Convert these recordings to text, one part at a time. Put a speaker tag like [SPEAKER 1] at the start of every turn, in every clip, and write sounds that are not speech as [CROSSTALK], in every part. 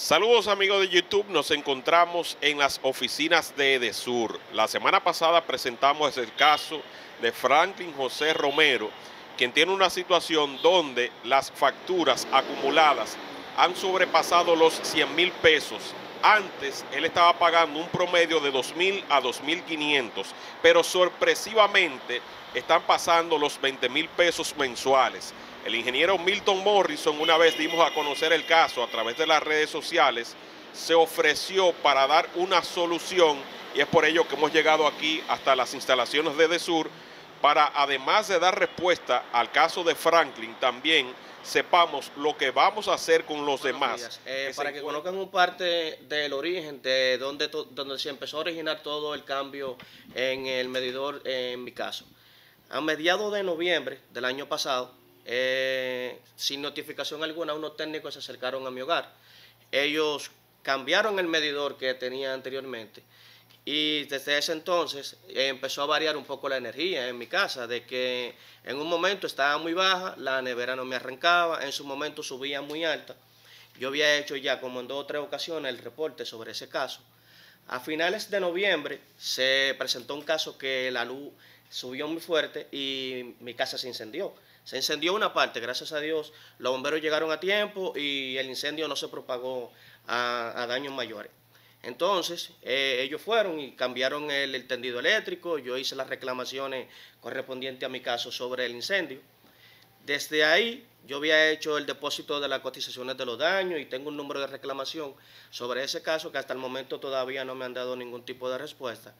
[SPEAKER 1] Saludos amigos de YouTube, nos encontramos en las oficinas de EDESUR. La semana pasada presentamos el caso de Franklin José Romero, quien tiene una situación donde las facturas acumuladas han sobrepasado los 100 mil pesos. Antes él estaba pagando un promedio de mil a 2.500, pero sorpresivamente están pasando los 20 mil pesos mensuales. El ingeniero Milton Morrison, una vez dimos a conocer el caso a través de las redes sociales, se ofreció para dar una solución y es por ello que hemos llegado aquí hasta las instalaciones de DESUR para, además de dar respuesta al caso de Franklin, también sepamos lo que vamos a hacer con los demás.
[SPEAKER 2] Eh, para que conozcan un parte del origen de donde, donde se empezó a originar todo el cambio en el medidor, en mi caso. A mediados de noviembre del año pasado, eh, sin notificación alguna, unos técnicos se acercaron a mi hogar. Ellos cambiaron el medidor que tenía anteriormente y desde ese entonces empezó a variar un poco la energía en mi casa, de que en un momento estaba muy baja, la nevera no me arrancaba, en su momento subía muy alta. Yo había hecho ya como en dos o tres ocasiones el reporte sobre ese caso. A finales de noviembre se presentó un caso que la luz subió muy fuerte y mi casa se incendió. Se encendió una parte, gracias a Dios, los bomberos llegaron a tiempo y el incendio no se propagó a, daños mayores. Entonces, eh, ellos fueron y cambiaron el, el, tendido eléctrico, yo hice las reclamaciones correspondientes a mi caso sobre el incendio. Desde ahí, yo había hecho el depósito de las cotizaciones de los daños y tengo un número de reclamación sobre ese caso que hasta el momento todavía no me han dado ningún tipo de respuesta.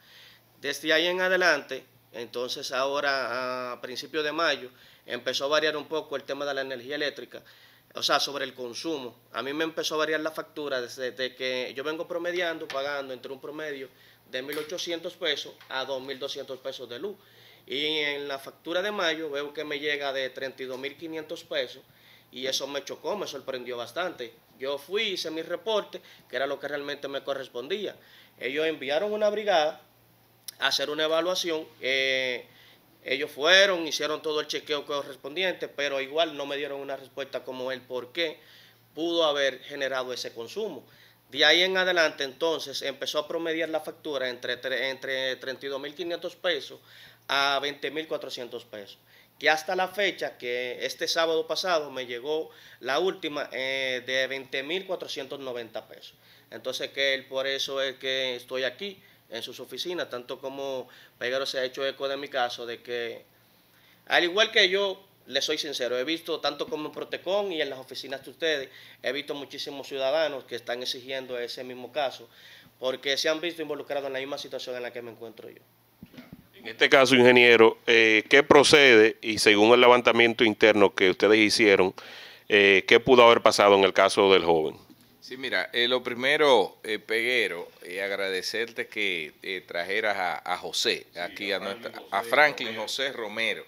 [SPEAKER 2] Desde ahí en adelante, entonces ahora a principios de mayo, empezó a variar un poco el tema de la energía eléctrica, o sea, sobre el consumo. A mí me empezó a variar la factura desde, que yo vengo promediando, pagando entre un promedio de 1.800 pesos a 2.200 pesos de luz. Y en la factura de mayo veo que me llega de 32.500 pesos y eso me chocó, me sorprendió bastante. Yo fui, hice mi reporte, que era lo que realmente me correspondía. Ellos enviaron una brigada a hacer una evaluación. Eh, ellos fueron, hicieron todo el chequeo correspondiente, pero igual no me dieron una respuesta como el por qué pudo haber generado ese consumo. De ahí en adelante, entonces, empezó a promediar la factura entre, entre 32.500 pesos a 20.400 pesos. Que hasta la fecha, que este sábado pasado me llegó la última eh, de 20.490 pesos. Entonces, que por eso es que estoy aquí en sus oficinas, tanto como Pegaro se ha hecho eco de mi caso, de que, al igual que yo, le soy sincero, he visto tanto como en Protecon y en las oficinas de ustedes, he visto muchísimos ciudadanos que están exigiendo ese mismo caso, porque se han visto involucrados en la misma situación en la que me encuentro yo.
[SPEAKER 1] En este caso, ingeniero, eh, ¿qué procede y según el levantamiento interno que ustedes hicieron, eh, qué pudo haber pasado en el caso del joven?
[SPEAKER 3] Sí, mira, eh, lo primero, eh, Peguero, eh, agradecerte que trajeras a, José, aquí a, nuestra, a Franklin José Romero,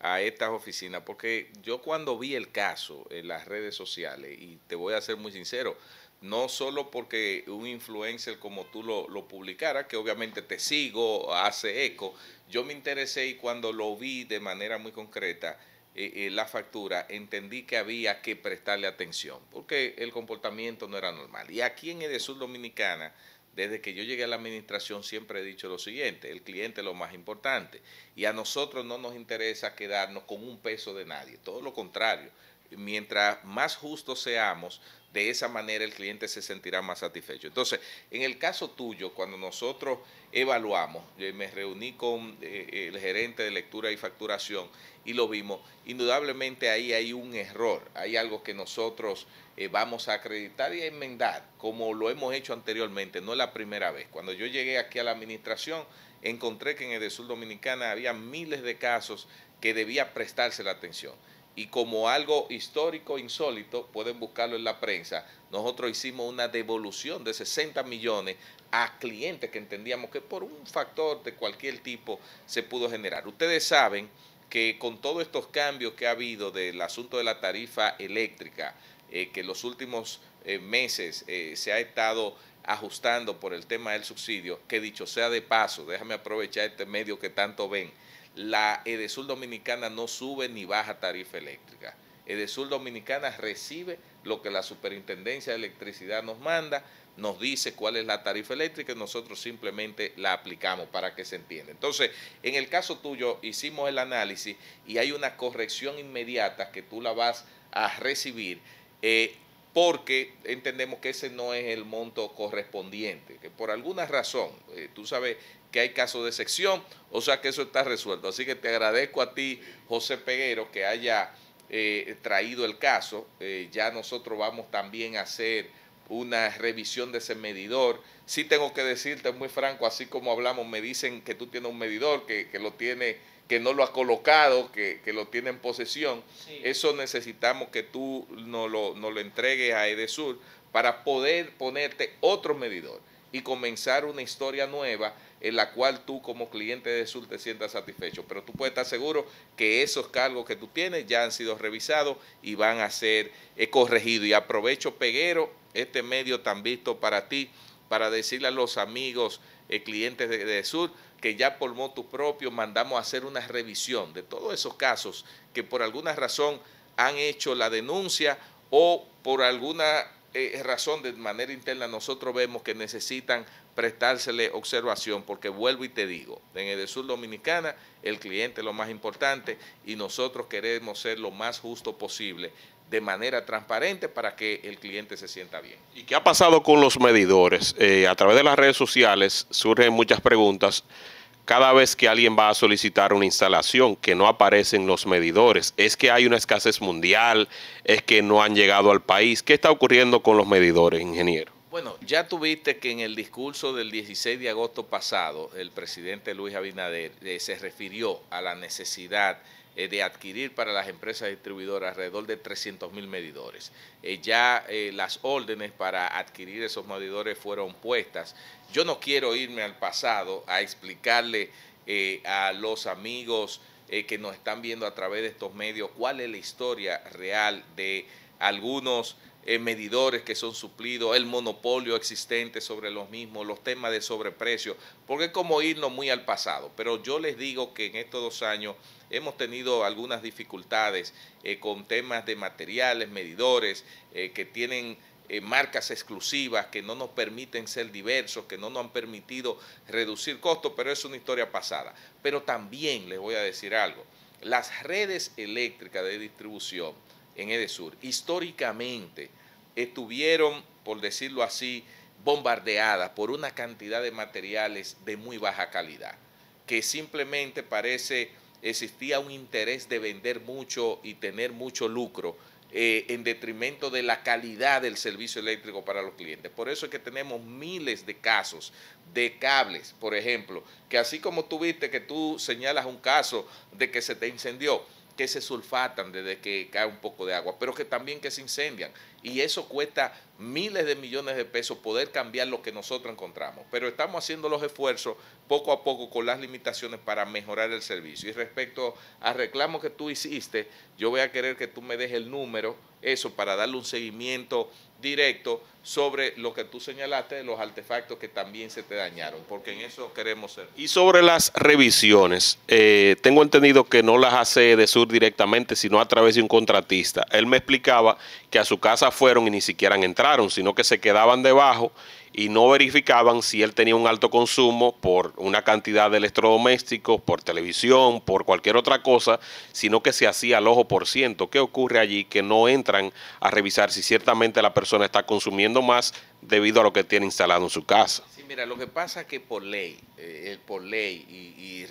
[SPEAKER 3] a estas oficinas, porque yo cuando vi el caso en las redes sociales, y te voy a ser muy sincero, no solo porque un influencer como tú lo, lo publicara, que obviamente te sigo, hace eco, yo me interesé y cuando lo vi de manera muy concreta, eh, eh, la factura, entendí que había que prestarle atención, porque el comportamiento no era normal. Y aquí en Sur Dominicana, desde que yo llegué a la administración, siempre he dicho lo siguiente, el cliente es lo más importante, y a nosotros no nos interesa quedarnos con un peso de nadie, todo lo contrario, mientras más justos seamos, de esa manera el cliente se sentirá más satisfecho. Entonces, en el caso tuyo, cuando nosotros evaluamos, me reuní con eh, el gerente de lectura y facturación y lo vimos, indudablemente ahí hay un error, hay algo que nosotros eh, vamos a acreditar y a enmendar, como lo hemos hecho anteriormente, no es la primera vez. Cuando yo llegué aquí a la administración, encontré que en el sur Dominicana había miles de casos que debía prestarse la atención y como algo histórico, insólito, pueden buscarlo en la prensa. Nosotros hicimos una devolución de 60 millones a clientes que entendíamos que por un factor de cualquier tipo se pudo generar. Ustedes saben que con todos estos cambios que ha habido del asunto de la tarifa eléctrica, eh, que en los últimos eh, meses eh, se ha estado ajustando por el tema del subsidio, que dicho sea de paso, déjame aprovechar este medio que tanto ven, la Edesur Dominicana no sube ni baja tarifa eléctrica. Edesur Dominicana recibe lo que la Superintendencia de Electricidad nos manda, nos dice cuál es la tarifa eléctrica y nosotros simplemente la aplicamos para que se entienda. Entonces, en el caso tuyo hicimos el análisis y hay una corrección inmediata que tú la vas a recibir. Eh, porque entendemos que ese no es el monto correspondiente, que por alguna razón, eh, tú sabes que hay casos de excepción, o sea que eso está resuelto. Así que te agradezco a ti, José Peguero, que haya eh, traído el caso. Eh, ya nosotros vamos también a hacer una revisión de ese medidor. Sí tengo que decirte, muy franco, así como hablamos, me dicen que tú tienes un medidor, que, lo tiene, que no lo ha colocado, que, lo tiene en posesión. Eso necesitamos que tú lo, nos lo entregues a Edesur para poder ponerte otro medidor y comenzar una historia nueva en la cual tú como cliente de Edesur te sientas satisfecho. Pero tú puedes estar seguro que esos cargos que tú tienes ya han sido revisados y van a ser eh, corregidos. Y aprovecho, Peguero, este medio tan visto para ti, para decirle a los amigos, y eh, clientes de, de, Sur, que ya por moto propio mandamos a hacer una revisión de todos esos casos que por alguna razón han hecho la denuncia o por alguna eh, razón de manera interna nosotros vemos que necesitan prestársele observación, porque vuelvo y te digo, en el sur dominicana el cliente es lo más importante y nosotros queremos ser lo más justo posible de manera transparente para que el cliente se sienta bien.
[SPEAKER 1] ¿Y qué ha pasado con los medidores? Eh, a través de las redes sociales surgen muchas preguntas. Cada vez que alguien va a solicitar una instalación que no aparecen los medidores, es que hay una escasez mundial, es que no han llegado al país. ¿Qué está ocurriendo con los medidores, ingeniero?
[SPEAKER 3] Bueno, ya tuviste que en el discurso del 16 de agosto pasado, el presidente Luis Abinader eh, se refirió a la necesidad eh, de adquirir para las empresas distribuidoras alrededor de 300 mil medidores. Eh, ya eh, las órdenes para adquirir esos medidores fueron puestas. Yo no quiero irme al pasado a explicarle a los amigos que nos están viendo a través de estos medios cuál es la historia real de algunos medidores que son suplidos, el monopolio existente sobre los mismos, los temas de sobreprecio, porque es como irnos muy al pasado. Pero yo les digo que en estos dos años hemos tenido algunas dificultades eh, con temas de materiales, medidores, eh, que tienen eh, marcas exclusivas que no nos permiten ser diversos, que no nos han permitido reducir costos, pero es una historia pasada. Pero también les voy a decir algo, las redes eléctricas de distribución en Edesur históricamente estuvieron, por decirlo así, bombardeadas por una cantidad de materiales de muy baja calidad, que simplemente parece existía un interés de vender mucho y tener mucho lucro eh, en detrimento de la calidad del servicio eléctrico para los clientes. Por eso es que tenemos miles de casos de cables, por ejemplo, que así como tuviste que tú señalas un caso de que se te incendió, que se sulfatan desde que cae un poco de agua, pero que también que se incendian. Y eso cuesta miles de millones de pesos poder cambiar lo que nosotros encontramos. Pero estamos haciendo los esfuerzos poco a poco con las limitaciones para mejorar el servicio. Y respecto al reclamo que tú hiciste, yo voy a querer que tú me dejes el número eso para darle un seguimiento directo sobre lo que tú señalaste de los artefactos que también se te dañaron, porque en eso queremos ser. Y
[SPEAKER 1] sobre las revisiones, eh, tengo entendido que no las hace de sur directamente, sino a través de un contratista. Él me explicaba que a su casa fueron y ni siquiera entraron, sino que se quedaban debajo y no verificaban si él tenía un alto consumo por una cantidad de electrodomésticos, por televisión, por cualquier otra cosa, sino que se hacía al ojo por ciento. ¿Qué ocurre allí? Que no entran a revisar si ciertamente la persona está consumiendo más debido a lo que tiene instalado en su casa.
[SPEAKER 3] Sí, mira, lo que pasa es que por ley, eh, eh, por ley y, y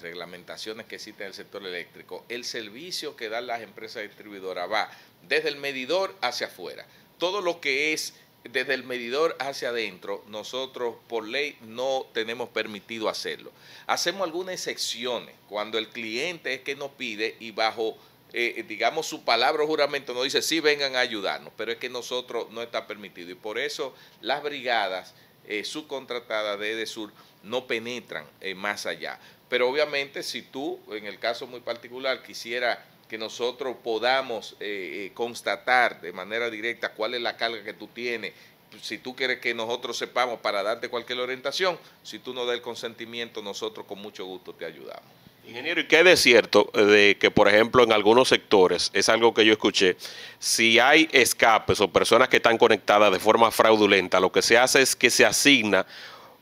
[SPEAKER 3] reglamentaciones que existen en el sector eléctrico, el servicio que dan las empresas distribuidoras va desde el medidor hacia afuera. Todo lo que es desde el medidor hacia adentro, nosotros por ley no tenemos permitido hacerlo. Hacemos algunas excepciones cuando el cliente es que nos pide y bajo, eh, digamos, su palabra o juramento nos dice, sí, vengan a ayudarnos, pero es que nosotros no está permitido. Y por eso las brigadas eh, subcontratadas de EDESUR no penetran eh, más allá. Pero obviamente si tú, en el caso muy particular, quisiera que nosotros podamos eh, eh, constatar de manera directa cuál es la carga que tú tienes, pues, si tú quieres que nosotros sepamos para darte cualquier orientación, si tú nos das el consentimiento, nosotros con mucho gusto te ayudamos.
[SPEAKER 1] Ingeniero, ¿y qué es cierto eh, de que, por ejemplo, en algunos sectores, es algo que yo escuché, si hay escapes o personas que están conectadas de forma fraudulenta, lo que se hace es que se asigna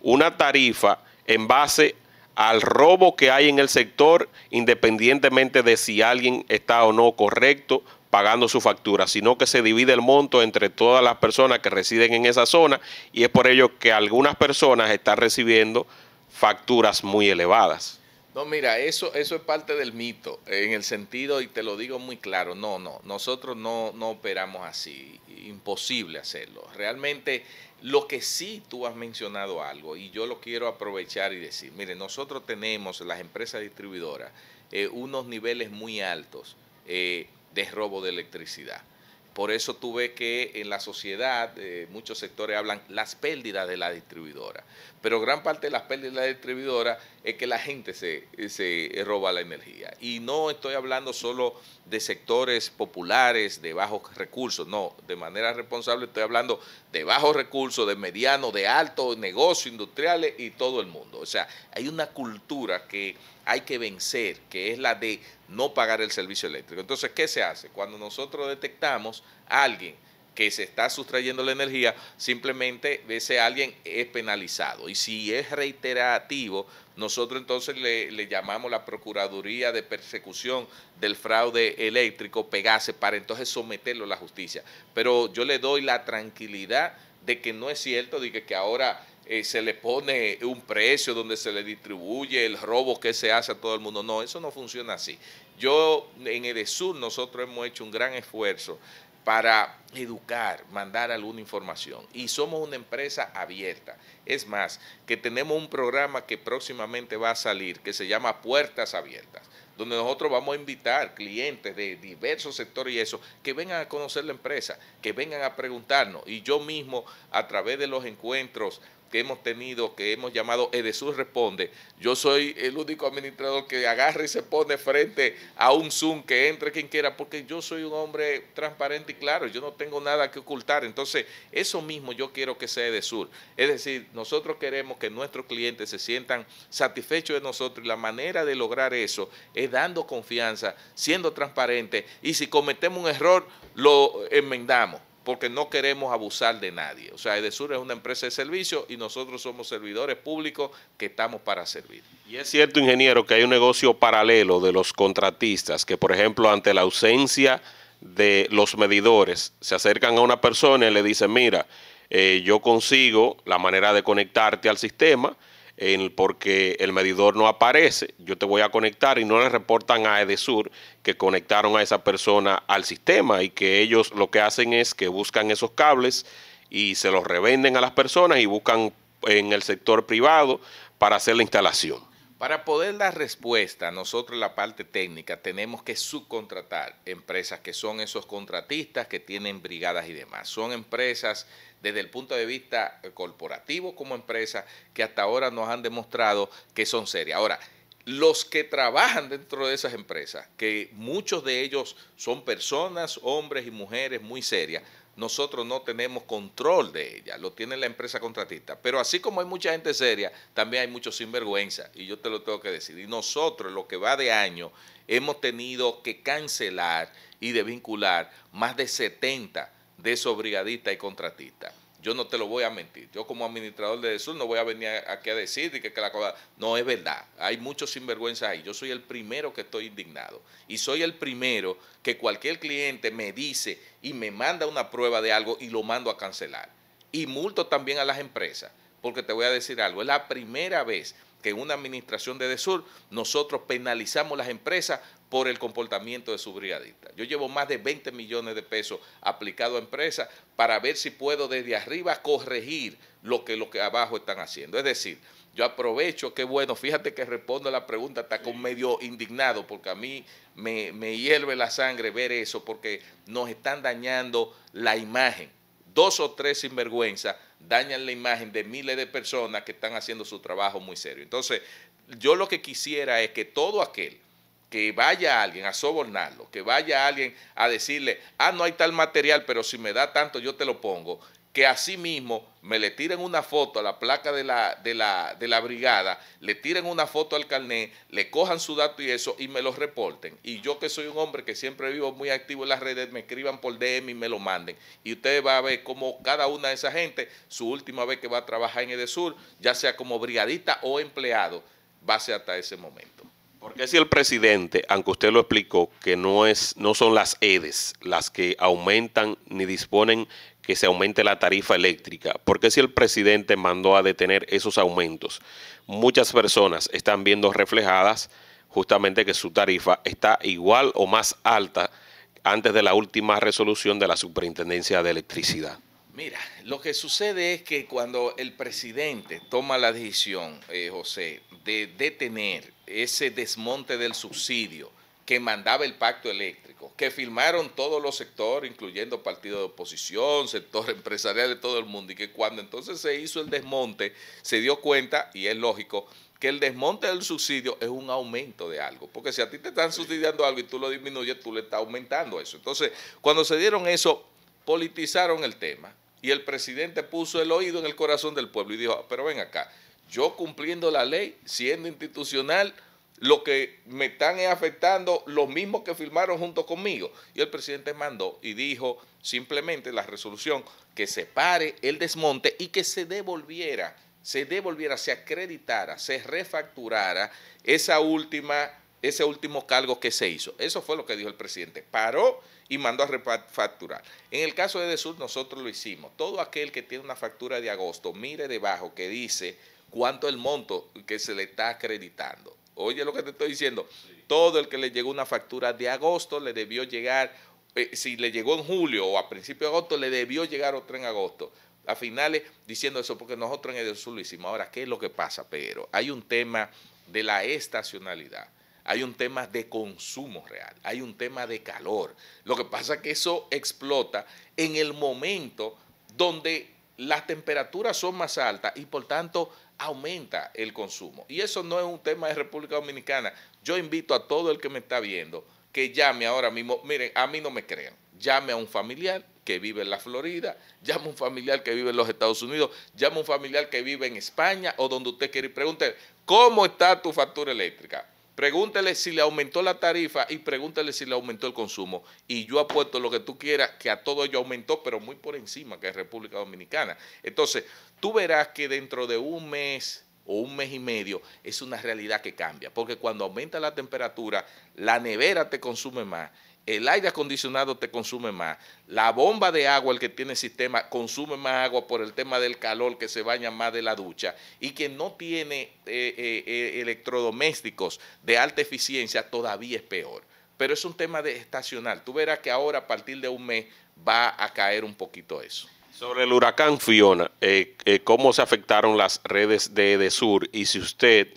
[SPEAKER 1] una tarifa en base a al robo que hay en el sector, independientemente de si alguien está o no correcto pagando su factura, sino que se divide el monto entre todas las personas que residen en esa zona y es por ello que algunas personas están recibiendo facturas muy elevadas.
[SPEAKER 3] No, mira, eso, eso es parte del mito, en el sentido, y te lo digo muy claro, no, no, nosotros no, no operamos así, imposible hacerlo. Realmente, lo que sí tú has mencionado algo, y yo lo quiero aprovechar y decir, mire, nosotros tenemos, las empresas distribuidoras, eh, unos niveles muy altos eh, de robo de electricidad. Por eso tú ves que en la sociedad eh, muchos sectores hablan las pérdidas de la distribuidora. Pero gran parte de las pérdidas de la distribuidora es que la gente se, se eh, roba la energía. Y no estoy hablando solo de sectores populares, de bajos recursos, no, de manera responsable estoy hablando de bajos recursos, de mediano de altos negocios industriales y todo el mundo. O sea, hay una cultura que hay que vencer, que es la de no pagar el servicio eléctrico. Entonces, ¿qué se hace? Cuando nosotros detectamos a alguien que se está sustrayendo la energía, simplemente ese alguien es penalizado. Y si es reiterativo, nosotros entonces le, llamamos la Procuraduría de Persecución del Fraude Eléctrico, Pegase, para entonces someterlo a la justicia. Pero yo le doy la tranquilidad de que no es cierto, de que ahora eh, se le pone un precio donde se le distribuye el robo que se hace a todo el mundo. No, eso no funciona así. Yo en EDESUR nosotros hemos hecho un gran esfuerzo para educar, mandar alguna información. Y somos una empresa abierta. Es más, que tenemos un programa que próximamente va a salir, que se llama Puertas Abiertas, donde nosotros vamos a invitar clientes de diversos sectores y eso, que vengan a conocer la empresa, que vengan a preguntarnos. Y yo mismo, a través de los encuentros que hemos tenido, que hemos llamado Edesur eh, Responde. Yo soy el único administrador que agarra y se pone frente a un Zoom, que entre quien quiera, porque yo soy un hombre transparente y claro, yo no tengo nada que ocultar. Entonces, eso mismo yo quiero que sea Edesur. Es decir, nosotros queremos que nuestros clientes se sientan satisfechos de nosotros y la manera de lograr eso es dando confianza, siendo transparente y si cometemos un error, lo enmendamos porque no queremos abusar de nadie. O sea, Edesur es una empresa de servicio y nosotros somos servidores públicos que estamos para servir.
[SPEAKER 1] Y es cierto, ingeniero, que hay un negocio paralelo de los contratistas, que por ejemplo, ante la ausencia de los medidores, se acercan a una persona y le dicen, mira, eh, yo consigo la manera de conectarte al sistema, porque el medidor no aparece, yo te voy a conectar y no le reportan a Edesur que conectaron a esa persona al sistema y que ellos lo que hacen es que buscan esos cables y se los revenden a las personas y buscan en el sector privado para hacer la instalación.
[SPEAKER 3] Para poder dar respuesta, nosotros la parte técnica tenemos que subcontratar empresas que son esos contratistas que tienen brigadas y demás. Son empresas desde el punto de vista corporativo como empresas que hasta ahora nos han demostrado que son serias. Ahora, los que trabajan dentro de esas empresas, que muchos de ellos son personas, hombres y mujeres muy serias, nosotros no tenemos control de ella, lo tiene la empresa contratista. Pero así como hay mucha gente seria, también hay muchos sinvergüenza, y yo te lo tengo que decir. Y nosotros, lo que va de año, hemos tenido que cancelar y desvincular más de 70 de esos brigadistas y contratistas. Yo no te lo voy a mentir. Yo como administrador de sur no voy a venir aquí a decir que, que la cosa... No es verdad. Hay muchos sinvergüenzas ahí. Yo soy el primero que estoy indignado. Y soy el primero que cualquier cliente me dice y me manda una prueba de algo y lo mando a cancelar. Y multo también a las empresas. Porque te voy a decir algo. Es la primera vez que en una administración de DESUR nosotros penalizamos las empresas por el comportamiento de su brigadistas. Yo llevo más de 20 millones de pesos aplicado a empresas para ver si puedo desde arriba corregir lo que lo que abajo están haciendo. Es decir, yo aprovecho, qué bueno, fíjate que respondo a la pregunta está con medio indignado, porque a mí me, me hierve la sangre ver eso, porque nos están dañando la imagen. Dos o tres sinvergüenzas dañan la imagen de miles de personas que están haciendo su trabajo muy serio. Entonces, yo lo que quisiera es que todo aquel que vaya alguien a sobornarlo, que vaya alguien a decirle, ah, no hay tal material, pero si me da tanto yo te lo pongo, que así mismo me le tiren una foto a la placa de la, de la, de la brigada, le tiren una foto al carnet, le cojan su dato y eso y me lo reporten. Y yo que soy un hombre que siempre vivo muy activo en las redes, me escriban por DM y me lo manden. Y ustedes van a ver cómo cada una de esa gente, su última vez que va a trabajar en Edesur, ya sea como brigadista o empleado, va a ser hasta ese momento. Porque si el
[SPEAKER 1] presidente, aunque usted lo explicó, que no es, no son las EDES las que aumentan ni disponen que se aumente la tarifa eléctrica, porque si el presidente mandó a detener esos aumentos, muchas personas están viendo reflejadas justamente que su tarifa está igual o más alta antes de la última resolución de la Superintendencia de Electricidad.
[SPEAKER 3] Mira, lo que sucede es que cuando el presidente toma la decisión, eh, José, de detener ese desmonte del subsidio que mandaba el pacto eléctrico, que firmaron todos los sectores, incluyendo partido de oposición, sector [LAUGHS] empresarial de todo el mundo, y que cuando entonces se hizo el desmonte, se dio cuenta, y es lógico, que el desmonte del subsidio es un aumento de algo, porque si a ti te están subsidiando algo y tú lo disminuyes, tú le estás aumentando eso. Entonces, cuando se dieron eso, politizaron el tema y el presidente puso el oído en el corazón del pueblo y dijo, ah, pero ven acá, yo cumpliendo la ley, siendo institucional, lo que me están afectando los mismos que firmaron junto conmigo. Y el presidente mandó y dijo simplemente la resolución que se pare el desmonte y que se devolviera, se devolviera, se acreditara, se refacturara esa última, ese último cargo que se hizo. Eso fue lo que dijo el presidente. Paró y mandó a refacturar. En el caso de Edesur nosotros lo hicimos. Todo aquel que tiene una factura de agosto, mire debajo que dice cuánto el monto que se le está acreditando. Oye lo que te estoy diciendo. Todo el que le llegó una factura de agosto le debió llegar, eh, si le llegó en julio o a principio de agosto, le debió llegar otra en agosto. A finales diciendo eso, porque nosotros en Edesur lo hicimos. Ahora, ¿qué es lo que pasa, Pero Hay un tema de la estacionalidad hay un tema de consumo real, hay un tema de calor. Lo que pasa es que eso explota en el momento donde las temperaturas son más altas y por tanto aumenta el consumo. Y eso no es un tema de República Dominicana. Yo invito a todo el que me está viendo que llame ahora mismo, miren, a mí no me crean, llame a un familiar que vive en la Florida, llame a un familiar que vive en los Estados Unidos, llame a un familiar que vive en España o donde usted quiera y pregunte, ¿cómo está tu factura eléctrica? Pregúntele si le aumentó la tarifa y pregúntale si le aumentó el consumo. Y yo apuesto lo que tú quieras, que a todo ello aumentó, pero muy por encima que es República Dominicana. Entonces, tú verás que dentro de un mes o un mes y medio es una realidad que cambia, porque cuando aumenta la temperatura, la nevera te consume más el aire acondicionado te consume más, la bomba de agua, el que tiene sistema, consume más agua por el tema del calor, que se baña más de la ducha, y que no tiene eh, eh, eh, electrodomésticos de alta eficiencia todavía es peor. Pero es un tema de estacional. Tú verás que ahora a partir de un mes va a caer un poquito eso.
[SPEAKER 1] Sobre el huracán Fiona, ¿cómo se afectaron las redes de EDESUR? Y si usted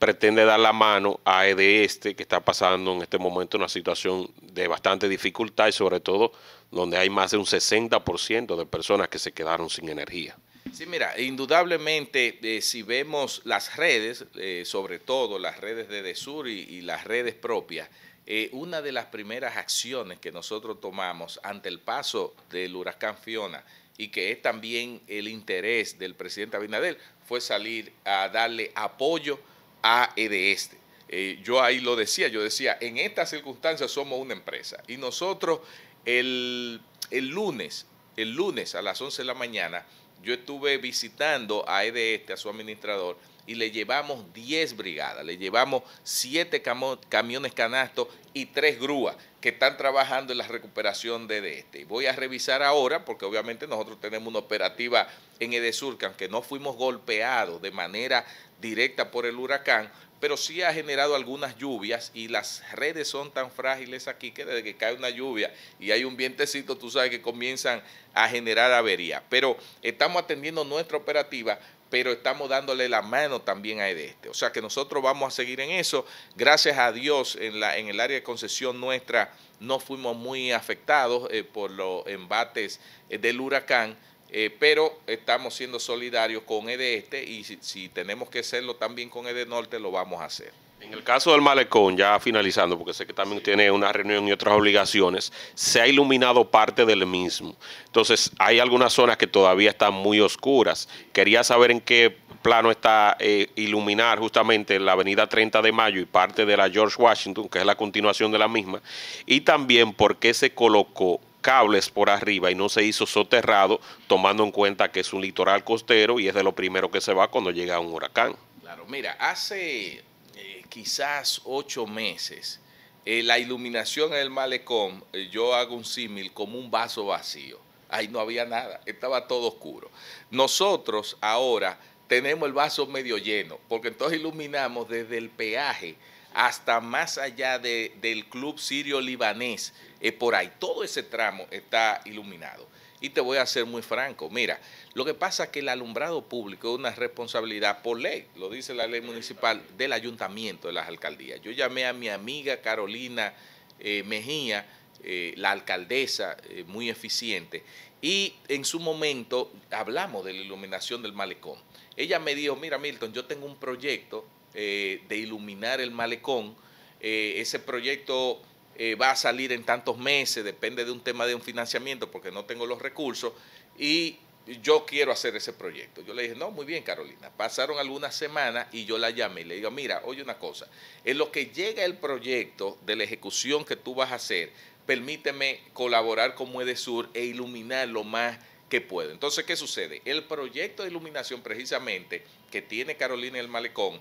[SPEAKER 1] pretende dar la mano a EDE Este, que está pasando en este momento una situación de bastante dificultad y sobre todo donde hay más de un 60% de personas que se quedaron sin energía.
[SPEAKER 3] Sí, mira, indudablemente eh, si vemos las redes, eh, sobre todo las redes de DESUR y, las redes propias, eh, una de las primeras acciones que nosotros tomamos ante el paso del huracán Fiona y que es también el interés del presidente Abinadel fue salir a darle apoyo a este. eh, yo ahí lo decía, yo decía, en estas circunstancias somos una empresa y nosotros el, el lunes, el lunes a las 11 de la mañana, yo estuve visitando a Ede este, a su administrador, y le llevamos 10 brigadas, le llevamos 7 camiones canastos y 3 grúas que están trabajando en la recuperación de Ede este. Voy a revisar ahora, porque obviamente nosotros tenemos una operativa en Edesurcan, que no fuimos golpeados de manera directa por el huracán, pero sí ha generado algunas lluvias y las redes son tan frágiles aquí que desde que cae una lluvia y hay un vientecito, tú sabes que comienzan a generar avería. Pero estamos atendiendo nuestra operativa, pero estamos dándole la mano también a Edeste. O sea que nosotros vamos a seguir en eso. Gracias a Dios en, la, en el área de concesión nuestra no fuimos muy afectados eh, por los embates eh, del huracán eh, pero estamos siendo solidarios con e este y si, tenemos que hacerlo también con e norte lo vamos a hacer.
[SPEAKER 1] En el caso del malecón, ya finalizando, porque sé que también tiene una reunión y otras obligaciones, se ha iluminado parte del mismo. Entonces, hay algunas zonas que todavía están muy oscuras. Quería saber en qué plano está eh, iluminar justamente la avenida 30 de Mayo y parte de la George Washington, que es la continuación de la misma, y también por qué se colocó cables por arriba y no se hizo soterrado, tomando en cuenta que es un litoral costero y es de lo primero que se va cuando llega un huracán.
[SPEAKER 3] Claro, mira, hace eh, quizás ocho meses, eh, la iluminación en el malecón, eh, yo hago un símil como un vaso vacío. Ahí no había nada, estaba todo oscuro. Nosotros ahora tenemos el vaso medio lleno, porque entonces iluminamos desde el peaje hasta más allá del club sirio libanés, es por ahí. Todo ese tramo está iluminado. Y te voy a ser muy franco, mira, lo que pasa es que el alumbrado público es una responsabilidad por ley, lo dice la ley municipal del ayuntamiento de las alcaldías. Yo llamé a mi amiga Carolina eh, Mejía, eh, la alcaldesa, eh, muy eficiente, y en su momento hablamos de la iluminación del malecón. Ella me dijo, mira Milton, yo tengo un proyecto de iluminar el malecón, ese proyecto eh, va a salir en tantos meses, depende de un tema de un financiamiento porque no tengo los recursos y yo quiero hacer ese proyecto. Yo le dije, no, muy bien Carolina. Pasaron algunas semanas y yo la llamé y le digo, mira, oye una cosa, en lo que llega el proyecto de la ejecución que tú vas a hacer, permíteme colaborar con Muedesur e iluminar lo más que puedo. Entonces, ¿qué sucede? El proyecto de iluminación precisamente que tiene Carolina el Malecón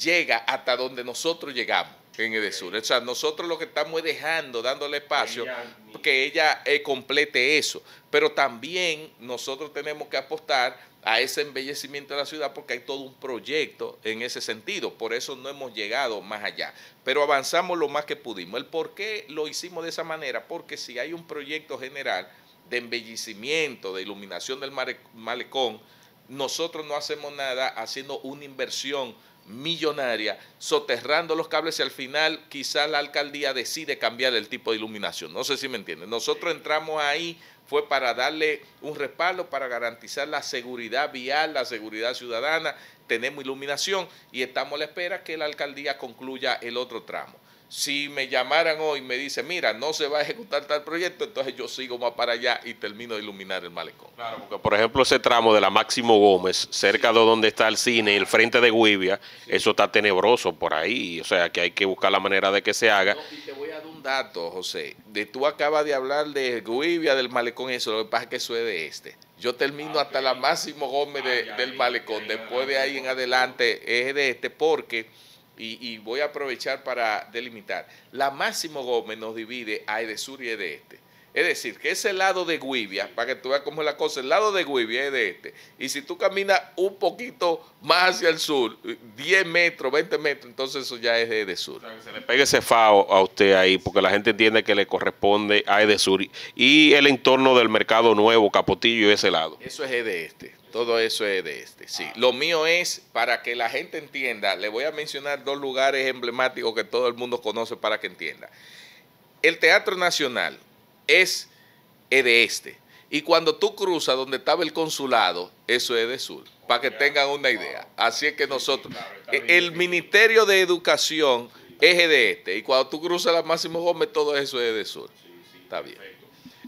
[SPEAKER 3] llega hasta donde nosotros llegamos en Edesur. O sea, nosotros lo que estamos es dejando, dándole espacio, que ella eh, complete eso. Pero también nosotros tenemos que apostar a ese embellecimiento de la ciudad porque hay todo un proyecto en ese sentido. Por eso no hemos llegado más allá. Pero avanzamos lo más que pudimos. El por qué lo hicimos de esa manera, porque si hay un proyecto general de embellecimiento, de iluminación del malecón, nosotros no hacemos nada haciendo una inversión millonaria, soterrando los cables y al final quizá la alcaldía decide cambiar el tipo de iluminación. No sé si me entienden. Nosotros entramos ahí fue para darle un respaldo, para garantizar la seguridad vial, la seguridad ciudadana. Tenemos iluminación y estamos a la espera que la alcaldía concluya el otro tramo. Si me llamaran hoy y me dicen, mira, no se va a ejecutar tal proyecto, entonces yo sigo más para allá y termino de iluminar el malecón. Claro, porque por
[SPEAKER 1] ejemplo ese tramo de la Máximo Gómez, cerca de donde está el cine, el frente de Guivia, eso está tenebroso por ahí, o sea que hay que buscar la manera de que se haga. y te
[SPEAKER 3] voy a dar un dato, José, de tú acabas de hablar de Guivia, del malecón, eso, lo que pasa es que eso es de este. Yo termino ah, hasta la Máximo Gómez ah, del malecón, después de ahí en adelante es de este, porque y, voy a aprovechar para delimitar, la Máximo Gómez nos divide a de sur y de este. Es decir, que ese lado de Guivia, para que tú veas cómo es la cosa, el lado de Guivia es de este. Y si tú caminas un poquito más hacia el sur, 10 metros, 20 metros, entonces eso ya es de, de sur. que se le
[SPEAKER 1] pegue ese FAO a usted ahí, porque la gente entiende que le corresponde a de sur y el entorno del mercado nuevo, Capotillo, ese lado.
[SPEAKER 3] Eso es de este todo eso es de este. Sí, ah. lo mío es para que la gente entienda. Le voy a mencionar dos lugares emblemáticos que todo el mundo conoce para que entienda. El Teatro Nacional es, de este. Y cuando tú cruzas donde estaba el consulado, eso es de sur, para que tengan una idea. Así es que nosotros, eh, el Ministerio de Educación es de este, y cuando tú cruzas la Máximo Gómez, todo eso es de sur. está bien.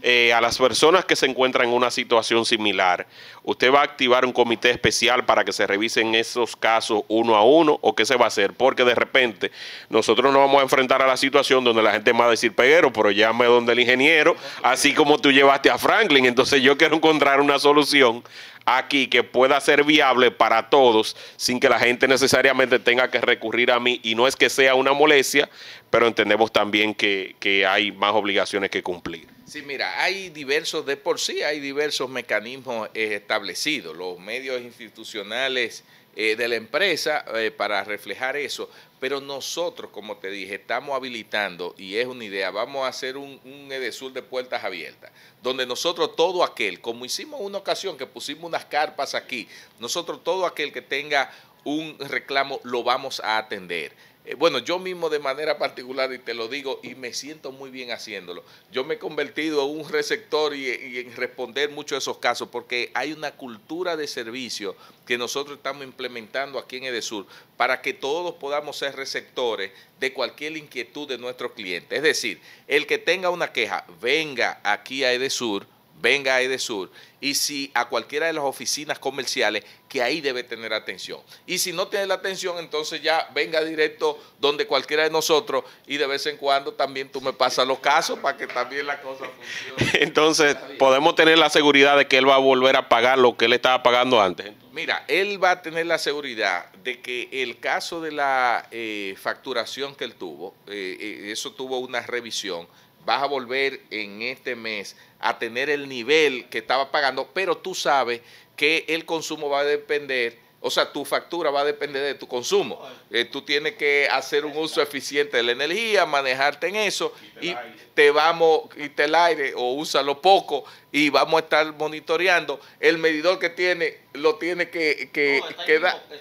[SPEAKER 1] Eh, a las personas que se encuentran en una situación similar. ¿Usted va a activar un comité especial para que se revisen esos casos uno a uno o qué se va a hacer? Porque de repente nosotros nos vamos a enfrentar a la situación donde la gente va a decir, peguero, pero llame donde el ingeniero, así como tú llevaste a Franklin. Entonces yo quiero encontrar una solución aquí que pueda ser viable para todos sin que la gente necesariamente tenga que recurrir a mí. Y no es que sea una molestia, pero entendemos también que hay más obligaciones que cumplir.
[SPEAKER 3] Sí, mira, hay diversos, de por sí hay diversos mecanismos eh, establecidos, los medios institucionales eh, de la empresa eh, para reflejar eso, pero nosotros, como te dije, estamos habilitando, y es una idea, vamos a hacer un, un EDESUR de puertas abiertas, donde nosotros todo aquel, como hicimos una ocasión que pusimos unas carpas aquí, nosotros todo aquel que tenga un reclamo lo vamos a atender. Eh, bueno, yo mismo de manera particular, y te lo digo, y me siento muy bien haciéndolo. Yo me he convertido en un receptor y, y en responder muchos de esos casos, porque hay una cultura de servicio que nosotros estamos implementando aquí en Edesur para que todos podamos ser receptores de cualquier inquietud de nuestros clientes. Es decir, el que tenga una queja, venga aquí a Edesur venga a sur y si a cualquiera de las oficinas comerciales, que ahí debe tener atención. Y si no tiene la atención, entonces ya venga directo donde cualquiera de nosotros y de vez en cuando también tú me pasas los casos para que también la cosa
[SPEAKER 1] funcione. [LAUGHS] Entonces, podemos tener la seguridad de que él va a volver a pagar lo que él estaba pagando antes.
[SPEAKER 3] Mira, él va a tener la seguridad de que el caso de la eh, facturación que él tuvo, eh, eh, eso tuvo una revisión vas a volver en este mes a tener el nivel que estaba pagando, pero tú sabes que el consumo va a depender o sea, tu factura va a depender de tu consumo. Eh, tú tienes que hacer un uso eficiente de la energía, manejarte en eso y te vamos, quita el aire o úsalo poco y vamos a estar monitoreando. El medidor que tiene, lo tiene que, que,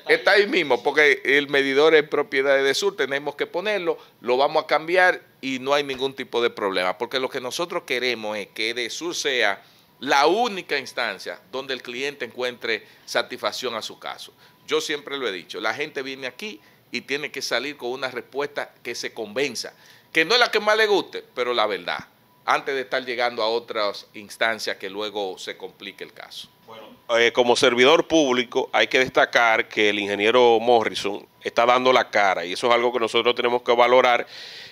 [SPEAKER 3] está, ahí mismo, porque el medidor es propiedad de Sur, tenemos que ponerlo, lo vamos a cambiar y no hay ningún tipo de problema, porque lo que nosotros queremos es que de Sur sea la única instancia donde el cliente encuentre satisfacción a su caso. Yo siempre lo he dicho, la gente viene aquí y tiene que salir con una respuesta que se convenza, que no es la que más le guste, pero la verdad, antes de estar llegando a otras instancias que luego se complique el caso. Bueno,
[SPEAKER 1] eh, como servidor público hay que destacar que el ingeniero Morrison está dando la cara y eso es algo que nosotros tenemos que valorar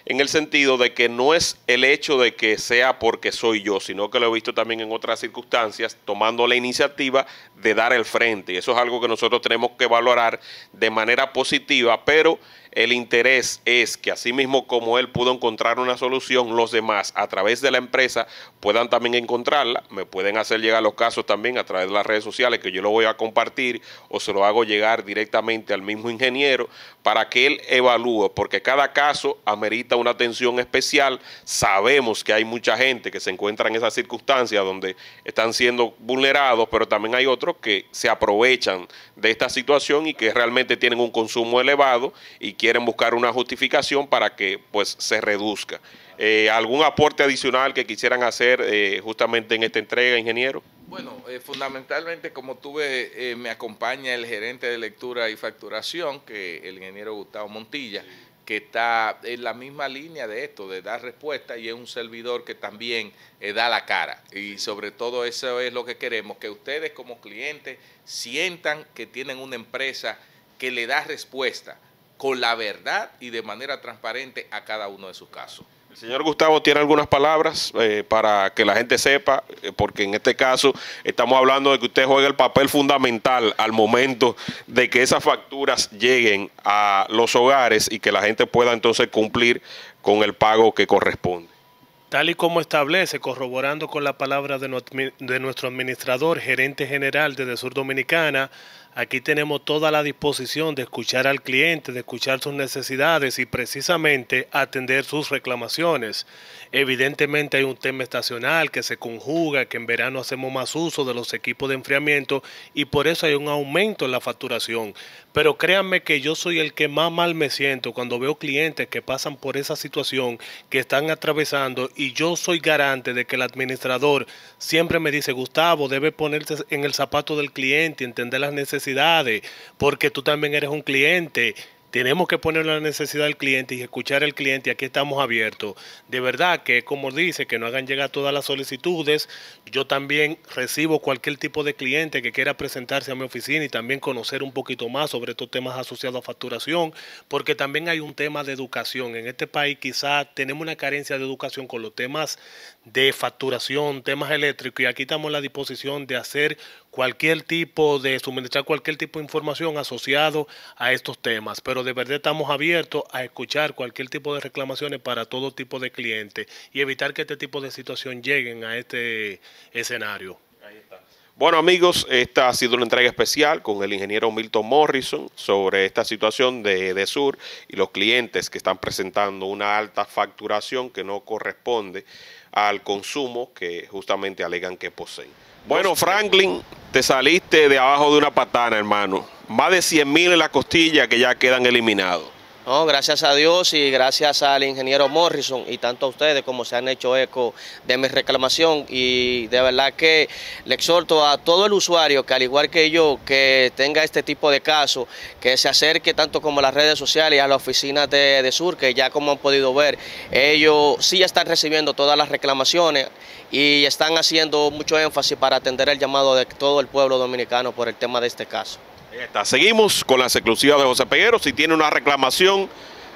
[SPEAKER 1] en el sentido de que no es el hecho de que sea porque soy yo, sino que lo he visto también en otras circunstancias, tomando la iniciativa de dar el frente. Y eso es algo que nosotros tenemos que valorar de manera positiva, pero el interés es que mismo como él pudo encontrar una solución, los demás a través de la empresa puedan también encontrarla. Me pueden hacer llegar los casos también a través de las redes sociales que yo lo voy a compartir o se lo hago llegar directamente al mismo ingeniero para que él evalúe, porque cada caso amerita una atención especial. Sabemos que hay mucha gente que se encuentra en esas circunstancias donde están siendo vulnerados, pero también hay otros que se aprovechan de esta situación y que realmente tienen un consumo elevado y que quieren buscar una justificación para que pues se reduzca. Eh, ¿Algún aporte adicional que quisieran hacer eh, justamente en esta entrega, ingeniero?
[SPEAKER 3] Bueno, eh, fundamentalmente como tuve, me acompaña el gerente de lectura y facturación, que el ingeniero Gustavo Montilla, que está en la misma línea de esto, de dar respuesta, y es un servidor que también da la cara. Y sobre todo eso es lo que queremos, que ustedes como clientes sientan que tienen una empresa que le da respuesta con la verdad y de manera transparente a cada uno de sus casos.
[SPEAKER 1] El señor Gustavo tiene algunas palabras eh, para que la gente sepa, eh, porque en este caso estamos hablando de que usted juega el papel fundamental al momento de que esas facturas lleguen a los hogares y que la gente pueda entonces cumplir con el pago que corresponde.
[SPEAKER 4] Tal y como establece, corroborando con la palabra de, nuestro administrador, gerente general de Sur Dominicana, Aquí tenemos toda la disposición de escuchar al cliente, de escuchar sus necesidades y precisamente atender sus reclamaciones. Evidentemente hay un tema estacional que se conjuga, que en verano hacemos más uso de los equipos de enfriamiento y por eso hay un aumento en la facturación. Pero créanme que yo soy el que más mal me siento cuando veo clientes que pasan por esa situación que están atravesando y yo soy garante de que el administrador siempre me dice, Gustavo, debe ponerse en el zapato del cliente, y entender las necesidades necesidades, porque tú también eres un cliente. Tenemos que poner la necesidad del cliente y escuchar al cliente. Aquí estamos abiertos. De verdad que, como dice, que no hagan llegar todas las solicitudes. Yo también recibo cualquier tipo de cliente que quiera presentarse a mi oficina y también conocer un poquito más sobre estos temas asociados a facturación, porque también hay un tema de educación. En este país quizás tenemos una carencia de educación con los temas de facturación, temas eléctricos, y aquí estamos a la disposición de hacer cualquier tipo, de suministrar cualquier tipo de información asociado a estos temas. Pero de verdad estamos abiertos a escuchar cualquier tipo de reclamaciones para todo tipo de clientes y evitar que este tipo de situación lleguen a este escenario.
[SPEAKER 1] Bueno amigos, esta ha sido una entrega especial con el ingeniero Milton Morrison sobre esta situación de, de, Sur y los clientes que están presentando una alta facturación que no corresponde al consumo que justamente alegan que poseen. Bueno, Franklin, te saliste de abajo de una patana, hermano. Más de 100.000 mil en la costilla que ya quedan eliminados.
[SPEAKER 2] Oh, gracias a Dios y gracias al ingeniero Morrison y tanto a ustedes como se han hecho eco de mi reclamación y de verdad que le exhorto a todo el usuario que al igual que yo que tenga este tipo de caso, que se acerque tanto como a las redes sociales y a las oficinas de, Sur, que ya como han podido ver, ellos sí están recibiendo todas las reclamaciones y están haciendo mucho énfasis para atender el llamado de todo el pueblo dominicano por el tema de este caso. Está. Seguimos
[SPEAKER 1] con las exclusivas de José Peguero. Si tiene una reclamación,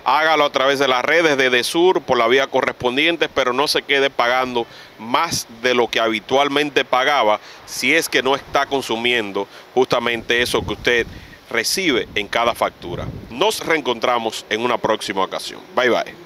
[SPEAKER 1] hágalo a través de las redes de DESUR por la vía correspondiente, pero no se quede pagando más de lo que habitualmente pagaba si es que no está consumiendo justamente eso que usted recibe en cada factura. Nos reencontramos en una próxima ocasión. Bye bye.